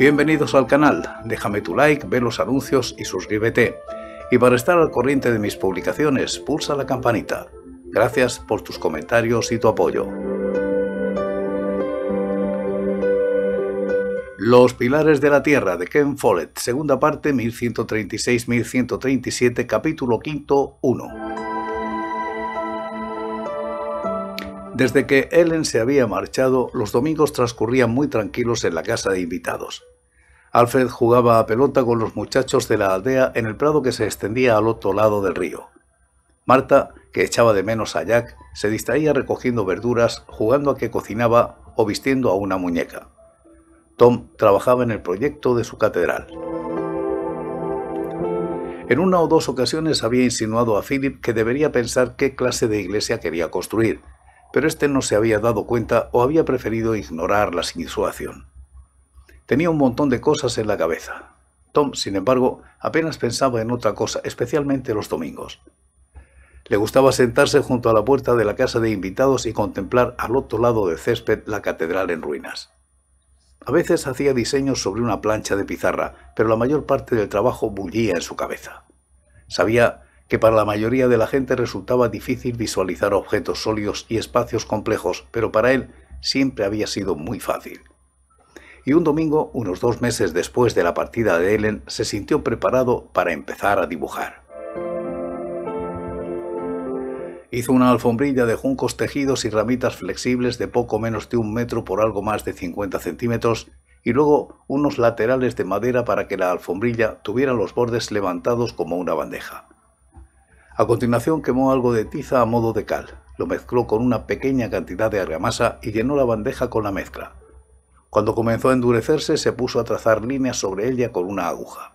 Bienvenidos al canal, déjame tu like, ve los anuncios y suscríbete. Y para estar al corriente de mis publicaciones, pulsa la campanita. Gracias por tus comentarios y tu apoyo. Los Pilares de la Tierra de Ken Follett, segunda parte 1136-1137, capítulo quinto 1. Desde que Ellen se había marchado, los domingos transcurrían muy tranquilos en la casa de invitados. Alfred jugaba a pelota con los muchachos de la aldea en el prado que se extendía al otro lado del río. Marta, que echaba de menos a Jack, se distraía recogiendo verduras, jugando a que cocinaba o vistiendo a una muñeca. Tom trabajaba en el proyecto de su catedral. En una o dos ocasiones había insinuado a Philip que debería pensar qué clase de iglesia quería construir, pero este no se había dado cuenta o había preferido ignorar la insinuación. Tenía un montón de cosas en la cabeza. Tom, sin embargo, apenas pensaba en otra cosa, especialmente los domingos. Le gustaba sentarse junto a la puerta de la casa de invitados y contemplar al otro lado de césped la catedral en ruinas. A veces hacía diseños sobre una plancha de pizarra, pero la mayor parte del trabajo bullía en su cabeza. Sabía que para la mayoría de la gente resultaba difícil visualizar objetos sólidos y espacios complejos, pero para él siempre había sido muy fácil y un domingo, unos dos meses después de la partida de Ellen, se sintió preparado para empezar a dibujar. Hizo una alfombrilla de juncos tejidos y ramitas flexibles de poco menos de un metro por algo más de 50 centímetros y luego unos laterales de madera para que la alfombrilla tuviera los bordes levantados como una bandeja. A continuación quemó algo de tiza a modo de cal, lo mezcló con una pequeña cantidad de argamasa y llenó la bandeja con la mezcla. Cuando comenzó a endurecerse se puso a trazar líneas sobre ella con una aguja.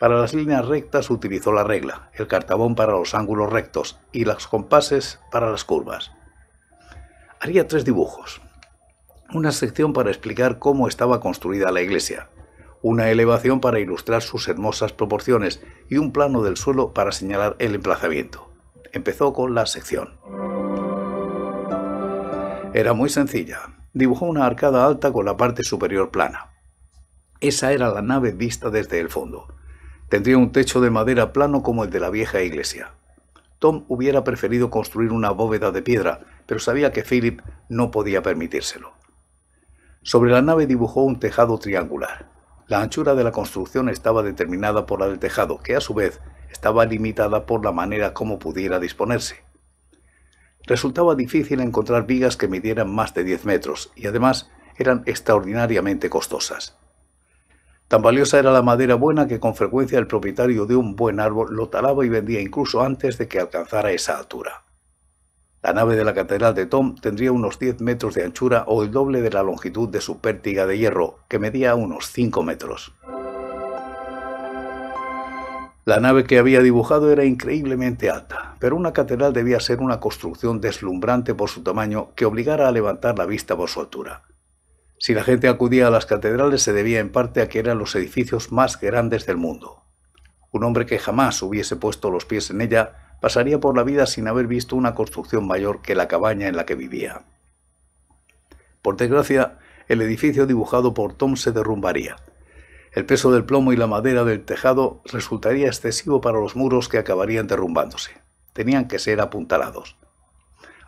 Para las líneas rectas utilizó la regla, el cartabón para los ángulos rectos y las compases para las curvas. Haría tres dibujos. Una sección para explicar cómo estaba construida la iglesia, una elevación para ilustrar sus hermosas proporciones y un plano del suelo para señalar el emplazamiento. Empezó con la sección. Era muy sencilla, dibujó una arcada alta con la parte superior plana. Esa era la nave vista desde el fondo. Tendría un techo de madera plano como el de la vieja iglesia. Tom hubiera preferido construir una bóveda de piedra, pero sabía que Philip no podía permitírselo. Sobre la nave dibujó un tejado triangular. La anchura de la construcción estaba determinada por la del tejado, que a su vez estaba limitada por la manera como pudiera disponerse resultaba difícil encontrar vigas que midieran más de 10 metros y además eran extraordinariamente costosas. Tan valiosa era la madera buena que con frecuencia el propietario de un buen árbol lo talaba y vendía incluso antes de que alcanzara esa altura. La nave de la Catedral de Tom tendría unos 10 metros de anchura o el doble de la longitud de su pértiga de hierro, que medía unos 5 metros. La nave que había dibujado era increíblemente alta, pero una catedral debía ser una construcción deslumbrante por su tamaño que obligara a levantar la vista por su altura. Si la gente acudía a las catedrales se debía en parte a que eran los edificios más grandes del mundo. Un hombre que jamás hubiese puesto los pies en ella pasaría por la vida sin haber visto una construcción mayor que la cabaña en la que vivía. Por desgracia, el edificio dibujado por Tom se derrumbaría, el peso del plomo y la madera del tejado resultaría excesivo para los muros que acabarían derrumbándose. Tenían que ser apuntalados.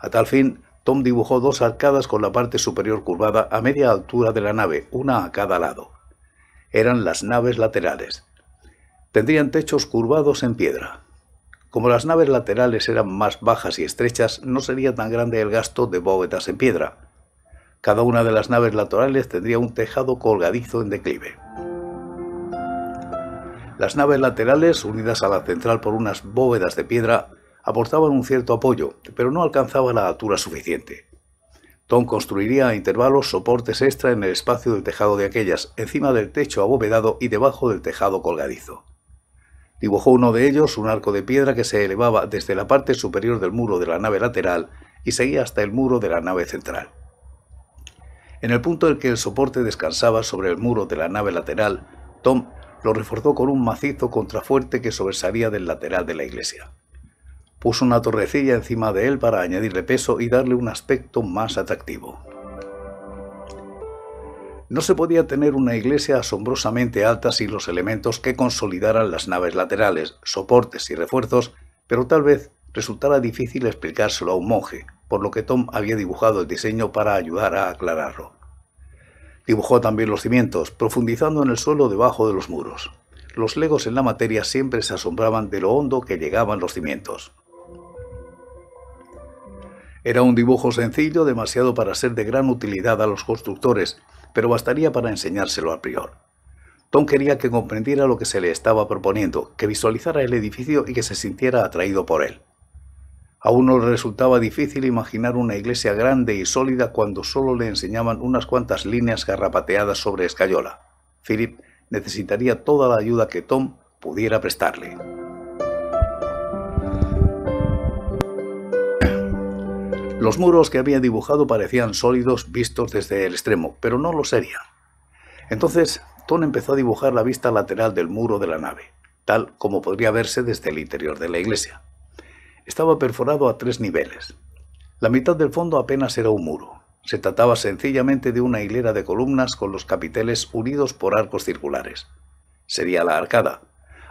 A tal fin, Tom dibujó dos arcadas con la parte superior curvada a media altura de la nave, una a cada lado. Eran las naves laterales. Tendrían techos curvados en piedra. Como las naves laterales eran más bajas y estrechas, no sería tan grande el gasto de bóvedas en piedra. Cada una de las naves laterales tendría un tejado colgadizo en declive. Las naves laterales, unidas a la central por unas bóvedas de piedra, aportaban un cierto apoyo, pero no alcanzaba la altura suficiente. Tom construiría a intervalos soportes extra en el espacio del tejado de aquellas, encima del techo abovedado y debajo del tejado colgadizo. Dibujó uno de ellos un arco de piedra que se elevaba desde la parte superior del muro de la nave lateral y seguía hasta el muro de la nave central. En el punto en que el soporte descansaba sobre el muro de la nave lateral, Tom lo reforzó con un macizo contrafuerte que sobresalía del lateral de la iglesia. Puso una torrecilla encima de él para añadirle peso y darle un aspecto más atractivo. No se podía tener una iglesia asombrosamente alta sin los elementos que consolidaran las naves laterales, soportes y refuerzos, pero tal vez resultara difícil explicárselo a un monje, por lo que Tom había dibujado el diseño para ayudar a aclararlo. Dibujó también los cimientos, profundizando en el suelo debajo de los muros. Los legos en la materia siempre se asombraban de lo hondo que llegaban los cimientos. Era un dibujo sencillo, demasiado para ser de gran utilidad a los constructores, pero bastaría para enseñárselo al prior. Tom quería que comprendiera lo que se le estaba proponiendo, que visualizara el edificio y que se sintiera atraído por él. Aún le resultaba difícil imaginar una iglesia grande y sólida cuando solo le enseñaban unas cuantas líneas garrapateadas sobre escayola. Philip necesitaría toda la ayuda que Tom pudiera prestarle. Los muros que había dibujado parecían sólidos vistos desde el extremo, pero no lo serían. Entonces, Tom empezó a dibujar la vista lateral del muro de la nave, tal como podría verse desde el interior de la iglesia estaba perforado a tres niveles. La mitad del fondo apenas era un muro. Se trataba sencillamente de una hilera de columnas con los capiteles unidos por arcos circulares. Sería la arcada.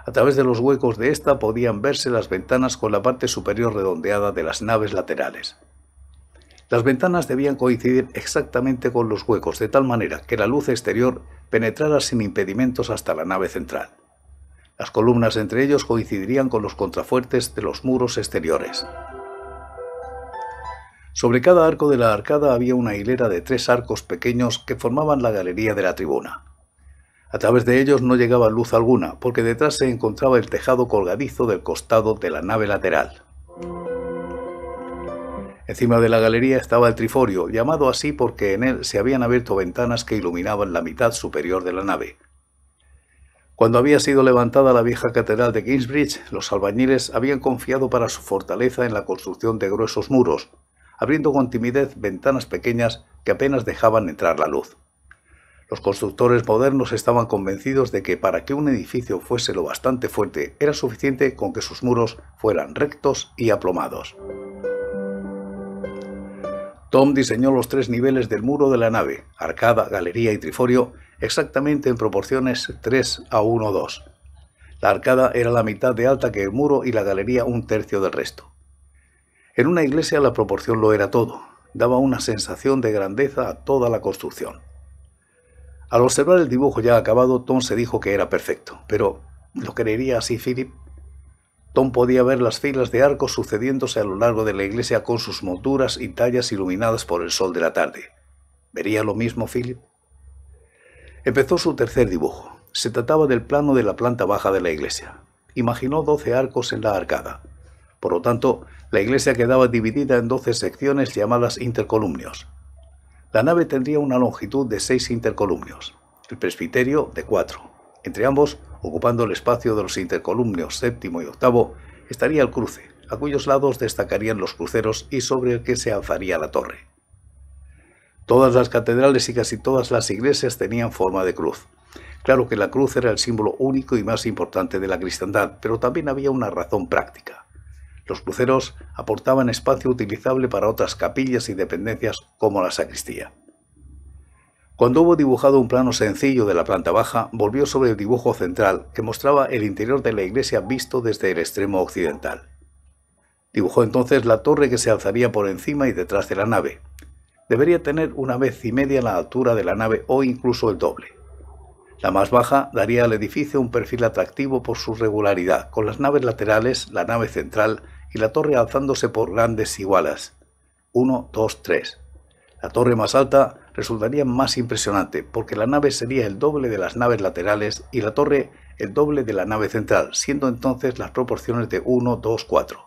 A través de los huecos de esta podían verse las ventanas con la parte superior redondeada de las naves laterales. Las ventanas debían coincidir exactamente con los huecos de tal manera que la luz exterior penetrara sin impedimentos hasta la nave central. Las columnas entre ellos coincidirían con los contrafuertes de los muros exteriores. Sobre cada arco de la arcada había una hilera de tres arcos pequeños que formaban la galería de la tribuna. A través de ellos no llegaba luz alguna, porque detrás se encontraba el tejado colgadizo del costado de la nave lateral. Encima de la galería estaba el triforio, llamado así porque en él se habían abierto ventanas que iluminaban la mitad superior de la nave, cuando había sido levantada la vieja catedral de Kingsbridge, los albañiles habían confiado para su fortaleza en la construcción de gruesos muros, abriendo con timidez ventanas pequeñas que apenas dejaban entrar la luz. Los constructores modernos estaban convencidos de que para que un edificio fuese lo bastante fuerte era suficiente con que sus muros fueran rectos y aplomados. Tom diseñó los tres niveles del muro de la nave, arcada, galería y triforio, exactamente en proporciones 3 a 1 2. La arcada era la mitad de alta que el muro y la galería un tercio del resto. En una iglesia la proporción lo era todo, daba una sensación de grandeza a toda la construcción. Al observar el dibujo ya acabado, Tom se dijo que era perfecto, pero ¿lo creería así Philip? Tom podía ver las filas de arcos sucediéndose a lo largo de la iglesia con sus monturas y tallas iluminadas por el sol de la tarde. ¿Vería lo mismo Philip? Empezó su tercer dibujo. Se trataba del plano de la planta baja de la iglesia. Imaginó doce arcos en la arcada. Por lo tanto, la iglesia quedaba dividida en doce secciones llamadas intercolumnios. La nave tendría una longitud de seis intercolumnios, el presbiterio de cuatro. Entre ambos, Ocupando el espacio de los intercolumnios séptimo y octavo estaría el cruce, a cuyos lados destacarían los cruceros y sobre el que se alzaría la torre. Todas las catedrales y casi todas las iglesias tenían forma de cruz. Claro que la cruz era el símbolo único y más importante de la cristiandad, pero también había una razón práctica. Los cruceros aportaban espacio utilizable para otras capillas y dependencias como la sacristía. Cuando hubo dibujado un plano sencillo de la planta baja, volvió sobre el dibujo central, que mostraba el interior de la iglesia visto desde el extremo occidental. Dibujó entonces la torre que se alzaría por encima y detrás de la nave. Debería tener una vez y media la altura de la nave o incluso el doble. La más baja daría al edificio un perfil atractivo por su regularidad, con las naves laterales, la nave central y la torre alzándose por grandes igualas. 1, 2, 3. La torre más alta resultaría más impresionante porque la nave sería el doble de las naves laterales y la torre el doble de la nave central, siendo entonces las proporciones de 1, 2, 4.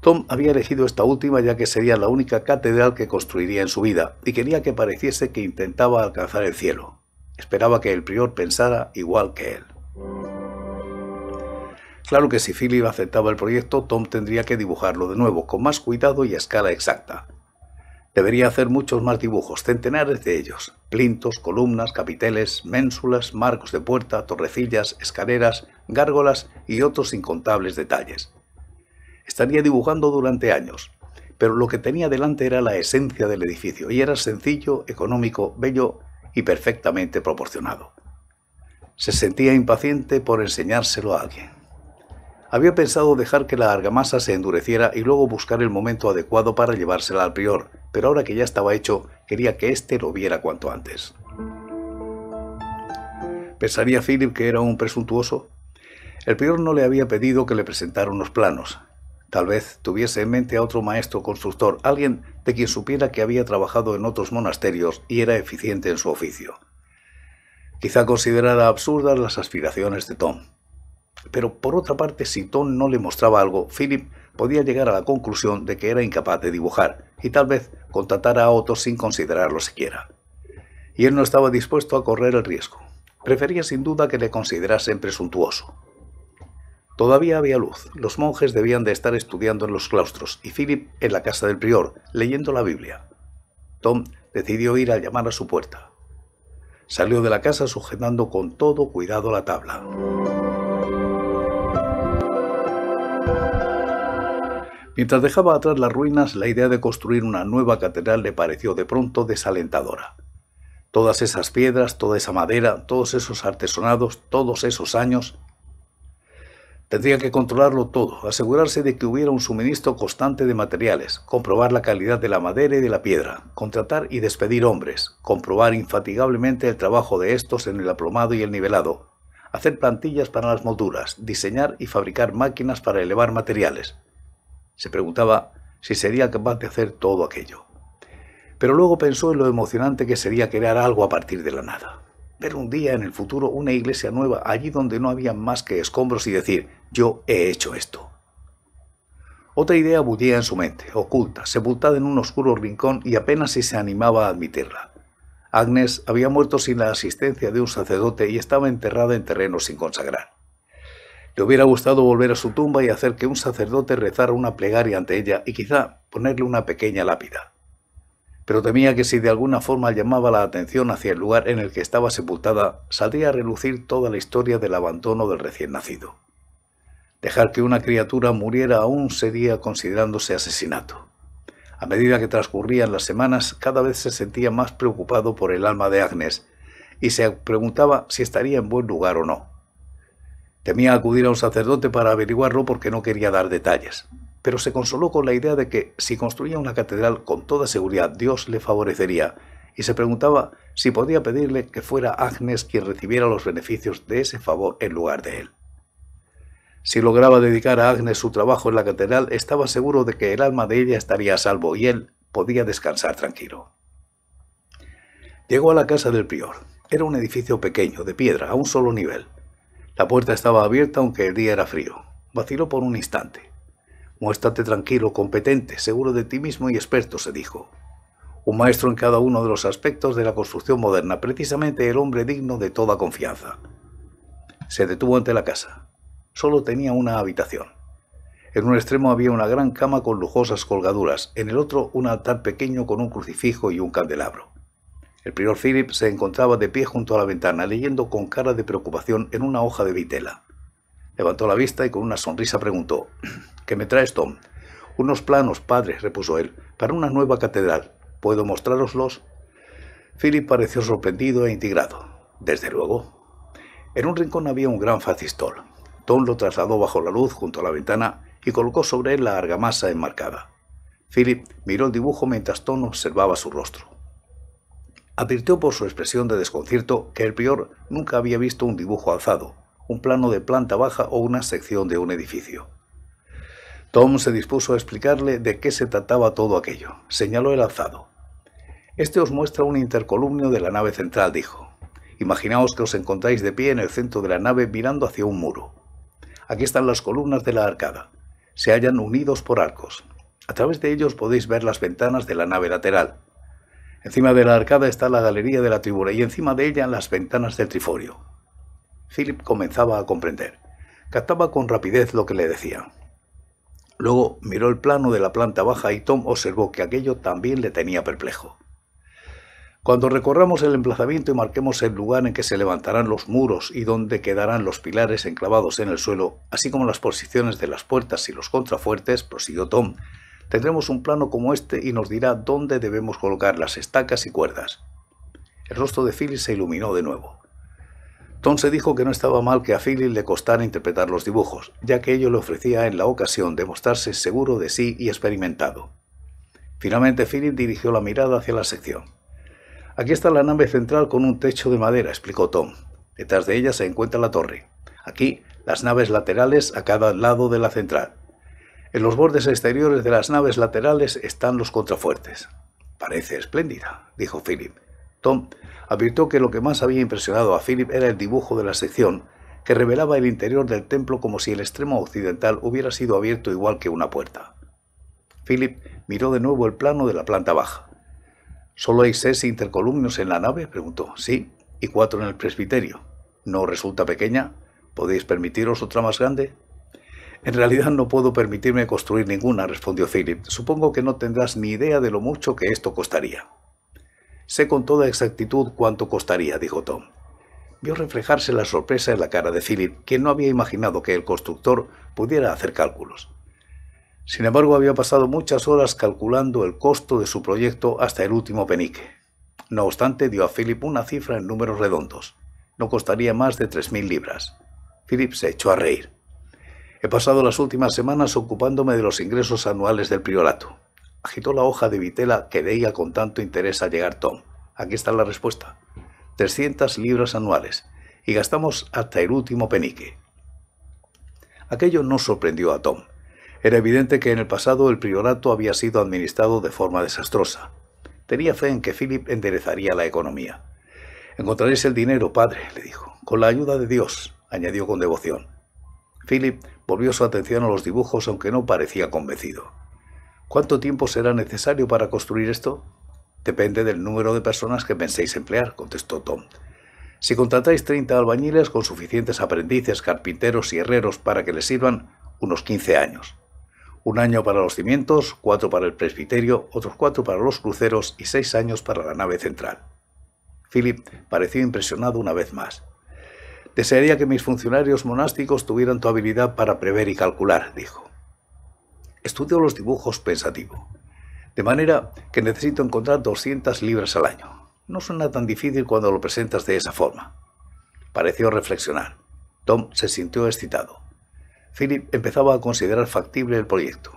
Tom había elegido esta última ya que sería la única catedral que construiría en su vida y quería que pareciese que intentaba alcanzar el cielo. Esperaba que el prior pensara igual que él. Claro que si Philip aceptaba el proyecto, Tom tendría que dibujarlo de nuevo, con más cuidado y a escala exacta. Debería hacer muchos más dibujos, centenares de ellos. Plintos, columnas, capiteles, ménsulas, marcos de puerta, torrecillas, escaleras, gárgolas y otros incontables detalles. Estaría dibujando durante años, pero lo que tenía delante era la esencia del edificio y era sencillo, económico, bello y perfectamente proporcionado. Se sentía impaciente por enseñárselo a alguien. Había pensado dejar que la argamasa se endureciera y luego buscar el momento adecuado para llevársela al prior, pero ahora que ya estaba hecho, quería que éste lo viera cuanto antes. ¿Pensaría Philip que era un presuntuoso? El prior no le había pedido que le presentara unos planos. Tal vez tuviese en mente a otro maestro constructor, alguien de quien supiera que había trabajado en otros monasterios y era eficiente en su oficio. Quizá considerara absurdas las aspiraciones de Tom. Pero por otra parte, si Tom no le mostraba algo, Philip podía llegar a la conclusión de que era incapaz de dibujar y tal vez contratar a otros sin considerarlo siquiera. Y él no estaba dispuesto a correr el riesgo. Prefería sin duda que le considerasen presuntuoso. Todavía había luz. Los monjes debían de estar estudiando en los claustros y Philip en la casa del prior, leyendo la Biblia. Tom decidió ir a llamar a su puerta. Salió de la casa sujetando con todo cuidado la tabla. Mientras dejaba atrás las ruinas, la idea de construir una nueva catedral le pareció de pronto desalentadora. Todas esas piedras, toda esa madera, todos esos artesonados, todos esos años. Tendría que controlarlo todo, asegurarse de que hubiera un suministro constante de materiales, comprobar la calidad de la madera y de la piedra, contratar y despedir hombres, comprobar infatigablemente el trabajo de estos en el aplomado y el nivelado, hacer plantillas para las molduras, diseñar y fabricar máquinas para elevar materiales, se preguntaba si sería capaz de hacer todo aquello. Pero luego pensó en lo emocionante que sería crear algo a partir de la nada. Ver un día en el futuro una iglesia nueva allí donde no había más que escombros y decir, yo he hecho esto. Otra idea bullía en su mente, oculta, sepultada en un oscuro rincón y apenas si se animaba a admitirla. Agnes había muerto sin la asistencia de un sacerdote y estaba enterrada en terreno sin consagrar. Le hubiera gustado volver a su tumba y hacer que un sacerdote rezara una plegaria ante ella y quizá ponerle una pequeña lápida. Pero temía que si de alguna forma llamaba la atención hacia el lugar en el que estaba sepultada, saldría a relucir toda la historia del abandono del recién nacido. Dejar que una criatura muriera aún sería considerándose asesinato. A medida que transcurrían las semanas, cada vez se sentía más preocupado por el alma de Agnes y se preguntaba si estaría en buen lugar o no. Temía acudir a un sacerdote para averiguarlo porque no quería dar detalles, pero se consoló con la idea de que si construía una catedral con toda seguridad Dios le favorecería, y se preguntaba si podía pedirle que fuera Agnes quien recibiera los beneficios de ese favor en lugar de él. Si lograba dedicar a Agnes su trabajo en la catedral, estaba seguro de que el alma de ella estaría a salvo y él podía descansar tranquilo. Llegó a la casa del prior. Era un edificio pequeño, de piedra, a un solo nivel. La puerta estaba abierta aunque el día era frío. Vaciló por un instante. Muéstrate tranquilo, competente, seguro de ti mismo y experto, se dijo. Un maestro en cada uno de los aspectos de la construcción moderna, precisamente el hombre digno de toda confianza. Se detuvo ante la casa. Solo tenía una habitación. En un extremo había una gran cama con lujosas colgaduras, en el otro un altar pequeño con un crucifijo y un candelabro. El prior Philip se encontraba de pie junto a la ventana, leyendo con cara de preocupación en una hoja de vitela. Levantó la vista y con una sonrisa preguntó, ¿Qué me traes, Tom? Unos planos, padre, repuso él, para una nueva catedral. ¿Puedo mostraroslos? Philip pareció sorprendido e integrado. Desde luego. En un rincón había un gran facistol. Tom lo trasladó bajo la luz junto a la ventana y colocó sobre él la argamasa enmarcada. Philip miró el dibujo mientras Tom observaba su rostro. Advirtió por su expresión de desconcierto que el prior nunca había visto un dibujo alzado, un plano de planta baja o una sección de un edificio. Tom se dispuso a explicarle de qué se trataba todo aquello. Señaló el alzado. Este os muestra un intercolumnio de la nave central, dijo. Imaginaos que os encontráis de pie en el centro de la nave mirando hacia un muro. Aquí están las columnas de la arcada. Se hallan unidos por arcos. A través de ellos podéis ver las ventanas de la nave lateral. Encima de la arcada está la galería de la tribuna y encima de ella las ventanas del triforio. Philip comenzaba a comprender. Captaba con rapidez lo que le decían. Luego miró el plano de la planta baja y Tom observó que aquello también le tenía perplejo. Cuando recorramos el emplazamiento y marquemos el lugar en que se levantarán los muros y donde quedarán los pilares enclavados en el suelo, así como las posiciones de las puertas y los contrafuertes, prosiguió Tom, tendremos un plano como este y nos dirá dónde debemos colocar las estacas y cuerdas. El rostro de Philly se iluminó de nuevo. Tom se dijo que no estaba mal que a Philly le costara interpretar los dibujos, ya que ello le ofrecía en la ocasión de mostrarse seguro de sí y experimentado. Finalmente Philip dirigió la mirada hacia la sección. Aquí está la nave central con un techo de madera, explicó Tom. Detrás de ella se encuentra la torre. Aquí, las naves laterales a cada lado de la central. En los bordes exteriores de las naves laterales están los contrafuertes. Parece espléndida, dijo Philip. Tom advirtió que lo que más había impresionado a Philip era el dibujo de la sección, que revelaba el interior del templo como si el extremo occidental hubiera sido abierto igual que una puerta. Philip miró de nuevo el plano de la planta baja. ¿Solo hay seis intercolumnios en la nave? preguntó. Sí, y cuatro en el presbiterio. ¿No resulta pequeña? ¿Podéis permitiros otra más grande? En realidad no puedo permitirme construir ninguna, respondió Philip. Supongo que no tendrás ni idea de lo mucho que esto costaría. Sé con toda exactitud cuánto costaría, dijo Tom. Vio reflejarse la sorpresa en la cara de Philip, quien no había imaginado que el constructor pudiera hacer cálculos. Sin embargo, había pasado muchas horas calculando el costo de su proyecto hasta el último penique. No obstante, dio a Philip una cifra en números redondos. No costaría más de 3.000 libras. Philip se echó a reír. He pasado las últimas semanas ocupándome de los ingresos anuales del priorato. Agitó la hoja de vitela que leía con tanto interés a llegar Tom. Aquí está la respuesta. 300 libras anuales, y gastamos hasta el último penique. Aquello no sorprendió a Tom. Era evidente que en el pasado el priorato había sido administrado de forma desastrosa. Tenía fe en que Philip enderezaría la economía. Encontraréis el dinero, padre, le dijo, con la ayuda de Dios, añadió con devoción. Philip volvió su atención a los dibujos aunque no parecía convencido. ¿Cuánto tiempo será necesario para construir esto? Depende del número de personas que penséis emplear, contestó Tom. Si contratáis 30 albañiles con suficientes aprendices, carpinteros y herreros para que les sirvan, unos 15 años. Un año para los cimientos, cuatro para el presbiterio, otros cuatro para los cruceros y seis años para la nave central. Philip pareció impresionado una vez más. Desearía que mis funcionarios monásticos tuvieran tu habilidad para prever y calcular, dijo. Estudio los dibujos pensativo, de manera que necesito encontrar 200 libras al año. No suena tan difícil cuando lo presentas de esa forma. Pareció reflexionar. Tom se sintió excitado. Philip empezaba a considerar factible el proyecto.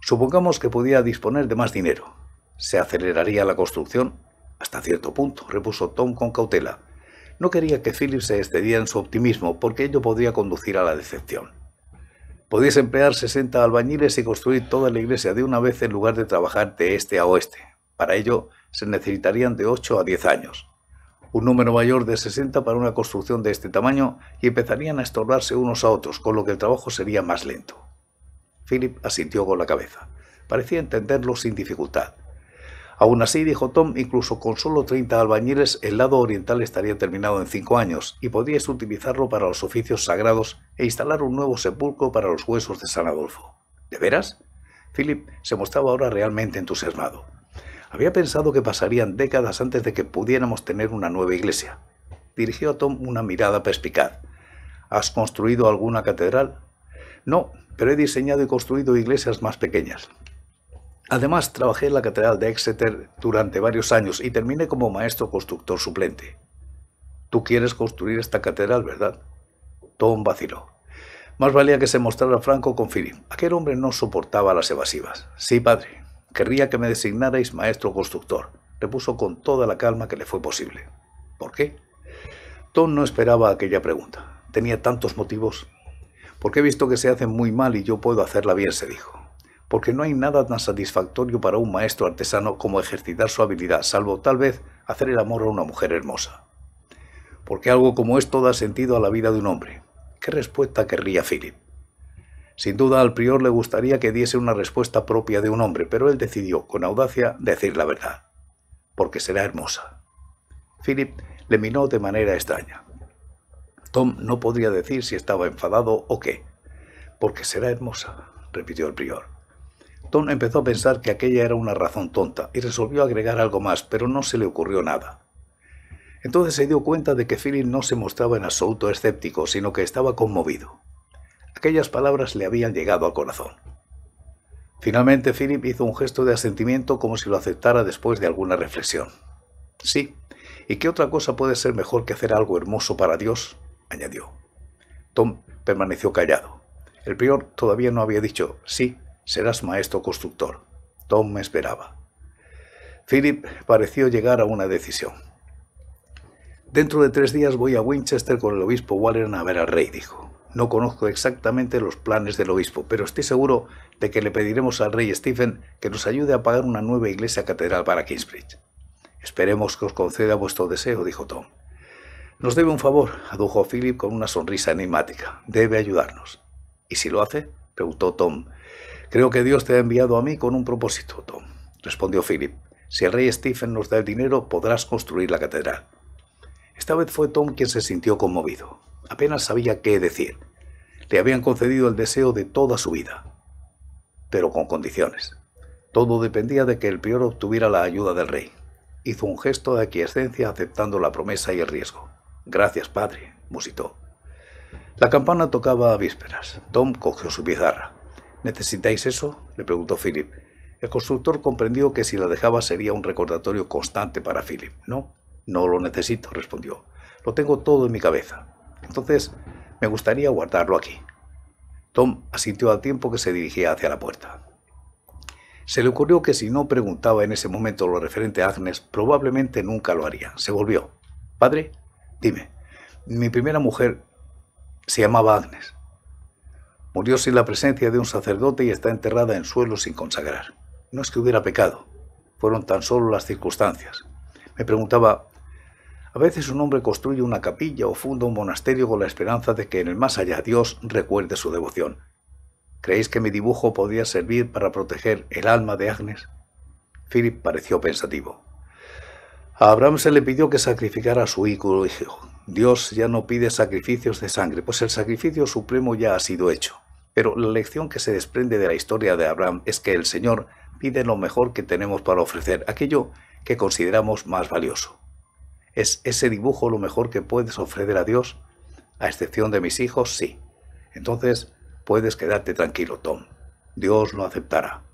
Supongamos que podía disponer de más dinero. ¿Se aceleraría la construcción? Hasta cierto punto, repuso Tom con cautela no quería que Philip se excediera en su optimismo, porque ello podría conducir a la decepción. Podías emplear 60 albañiles y construir toda la iglesia de una vez en lugar de trabajar de este a oeste. Para ello se necesitarían de 8 a 10 años. Un número mayor de 60 para una construcción de este tamaño y empezarían a estorbarse unos a otros, con lo que el trabajo sería más lento. Philip asintió con la cabeza. Parecía entenderlo sin dificultad Aún así, dijo Tom, incluso con solo 30 albañiles, el lado oriental estaría terminado en cinco años y podrías utilizarlo para los oficios sagrados e instalar un nuevo sepulcro para los huesos de San Adolfo. ¿De veras? Philip se mostraba ahora realmente entusiasmado. Había pensado que pasarían décadas antes de que pudiéramos tener una nueva iglesia. Dirigió a Tom una mirada perspicaz. ¿Has construido alguna catedral? No, pero he diseñado y construido iglesias más pequeñas. Además, trabajé en la Catedral de Exeter durante varios años y terminé como maestro constructor suplente. Tú quieres construir esta catedral, ¿verdad? Tom vaciló. Más valía que se mostrara franco con Philip. Aquel hombre no soportaba las evasivas. Sí, padre. Querría que me designarais maestro constructor. Repuso con toda la calma que le fue posible. ¿Por qué? Tom no esperaba aquella pregunta. Tenía tantos motivos. Porque he visto que se hacen muy mal y yo puedo hacerla bien, se dijo porque no hay nada tan satisfactorio para un maestro artesano como ejercitar su habilidad, salvo tal vez hacer el amor a una mujer hermosa. Porque algo como esto da sentido a la vida de un hombre. ¿Qué respuesta querría Philip? Sin duda al prior le gustaría que diese una respuesta propia de un hombre, pero él decidió, con audacia, decir la verdad. Porque será hermosa. Philip le miró de manera extraña. Tom no podría decir si estaba enfadado o qué. Porque será hermosa, repitió el prior. Tom empezó a pensar que aquella era una razón tonta y resolvió agregar algo más, pero no se le ocurrió nada. Entonces se dio cuenta de que Philip no se mostraba en absoluto escéptico, sino que estaba conmovido. Aquellas palabras le habían llegado al corazón. Finalmente Philip hizo un gesto de asentimiento como si lo aceptara después de alguna reflexión. Sí, ¿y qué otra cosa puede ser mejor que hacer algo hermoso para Dios? añadió. Tom permaneció callado. El prior todavía no había dicho sí Serás maestro constructor. Tom me esperaba. Philip pareció llegar a una decisión. Dentro de tres días voy a Winchester con el obispo Waller a ver al rey, dijo. No conozco exactamente los planes del obispo, pero estoy seguro de que le pediremos al rey Stephen que nos ayude a pagar una nueva iglesia catedral para Kingsbridge. Esperemos que os conceda vuestro deseo, dijo Tom. Nos debe un favor, adujo Philip con una sonrisa enigmática. Debe ayudarnos. ¿Y si lo hace? preguntó Tom, Creo que Dios te ha enviado a mí con un propósito, Tom, respondió Philip. Si el rey Stephen nos da el dinero, podrás construir la catedral. Esta vez fue Tom quien se sintió conmovido. Apenas sabía qué decir. Le habían concedido el deseo de toda su vida, pero con condiciones. Todo dependía de que el prior obtuviera la ayuda del rey. Hizo un gesto de aquiescencia aceptando la promesa y el riesgo. Gracias, padre, musitó. La campana tocaba a vísperas. Tom cogió su pizarra. ¿Necesitáis eso? le preguntó Philip. El constructor comprendió que si la dejaba sería un recordatorio constante para Philip. No, no lo necesito, respondió. Lo tengo todo en mi cabeza. Entonces, me gustaría guardarlo aquí. Tom asintió al tiempo que se dirigía hacia la puerta. Se le ocurrió que si no preguntaba en ese momento lo referente a Agnes, probablemente nunca lo haría. Se volvió. Padre, dime, mi primera mujer se llamaba Agnes. Murió sin la presencia de un sacerdote y está enterrada en suelo sin consagrar. No es que hubiera pecado, fueron tan solo las circunstancias. Me preguntaba, a veces un hombre construye una capilla o funda un monasterio con la esperanza de que en el más allá Dios recuerde su devoción. ¿Creéis que mi dibujo podría servir para proteger el alma de Agnes? Philip pareció pensativo. A Abraham se le pidió que sacrificara a su hijo. Dios ya no pide sacrificios de sangre, pues el sacrificio supremo ya ha sido hecho. Pero la lección que se desprende de la historia de Abraham es que el Señor pide lo mejor que tenemos para ofrecer, aquello que consideramos más valioso. ¿Es ese dibujo lo mejor que puedes ofrecer a Dios? A excepción de mis hijos, sí. Entonces, puedes quedarte tranquilo, Tom. Dios lo aceptará.